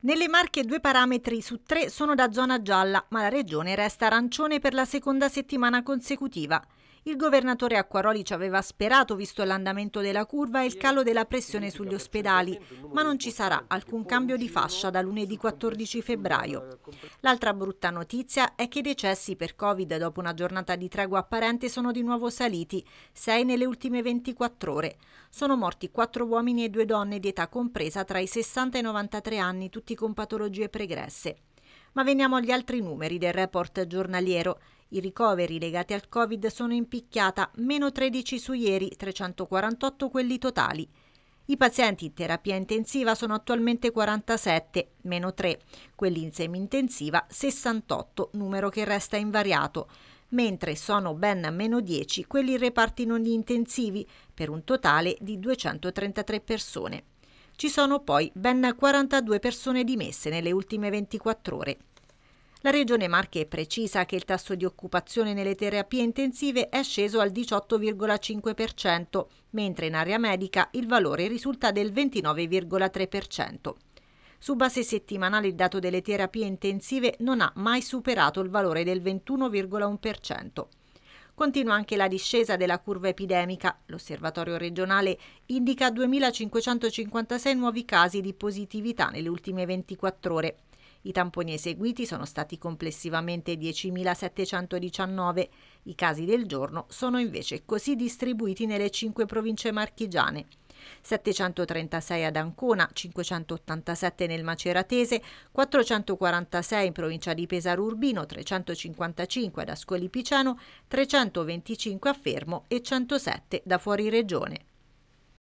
Nelle Marche due parametri su tre sono da zona gialla, ma la regione resta arancione per la seconda settimana consecutiva. Il governatore Acquaroli ci aveva sperato visto l'andamento della curva e il calo della pressione sugli ospedali, ma non ci sarà alcun cambio di fascia da lunedì 14 febbraio. L'altra brutta notizia è che i decessi per Covid dopo una giornata di tregua apparente sono di nuovo saliti, sei nelle ultime 24 ore. Sono morti quattro uomini e due donne di età compresa tra i 60 e i 93 anni, tutti con patologie pregresse. Ma veniamo agli altri numeri del report giornaliero. I ricoveri legati al Covid sono in picchiata, meno 13 su ieri, 348 quelli totali. I pazienti in terapia intensiva sono attualmente 47, meno 3, quelli in semi-intensiva 68, numero che resta invariato, mentre sono ben meno 10 quelli in reparti non intensivi, per un totale di 233 persone. Ci sono poi ben 42 persone dimesse nelle ultime 24 ore. La Regione Marche precisa che il tasso di occupazione nelle terapie intensive è sceso al 18,5%, mentre in area medica il valore risulta del 29,3%. Su base settimanale il dato delle terapie intensive non ha mai superato il valore del 21,1%. Continua anche la discesa della curva epidemica. L'osservatorio regionale indica 2.556 nuovi casi di positività nelle ultime 24 ore. I tamponi eseguiti sono stati complessivamente 10.719. I casi del giorno sono invece così distribuiti nelle cinque province marchigiane. 736 ad Ancona, 587 nel Maceratese, 446 in provincia di Pesaro Urbino, 355 ad Ascoli Piceno, 325 a Fermo e 107 da fuori regione.